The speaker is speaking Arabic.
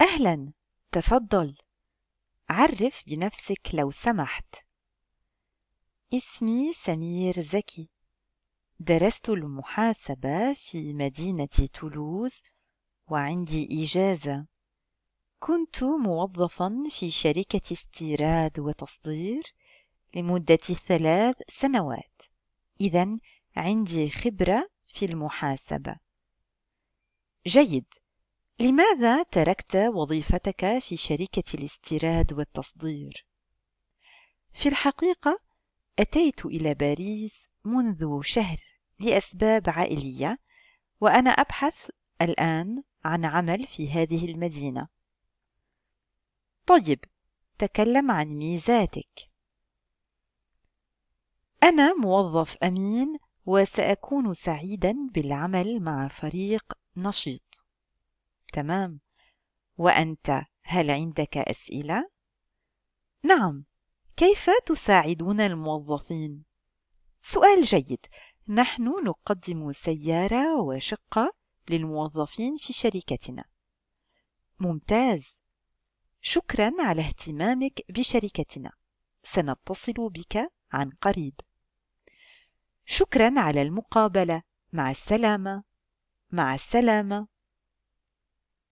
أهلا تفضل عرف بنفسك لو سمحت اسمي سمير زكي درست المحاسبة في مدينة تولوز وعندي إجازة كنت موظفا في شركة استيراد وتصدير لمدة ثلاث سنوات إذا عندي خبرة في المحاسبة جيد لماذا تركت وظيفتك في شركة الاستيراد والتصدير؟ في الحقيقة أتيت إلى باريس منذ شهر لأسباب عائلية وأنا أبحث الآن عن عمل في هذه المدينة. طيب، تكلم عن ميزاتك. أنا موظف أمين وسأكون سعيدا بالعمل مع فريق نشيط. تمام وأنت هل عندك أسئلة؟ نعم كيف تساعدون الموظفين؟ سؤال جيد نحن نقدم سيارة وشقة للموظفين في شركتنا ممتاز شكرا على اهتمامك بشركتنا سنتصل بك عن قريب شكرا على المقابلة مع السلامة مع السلامة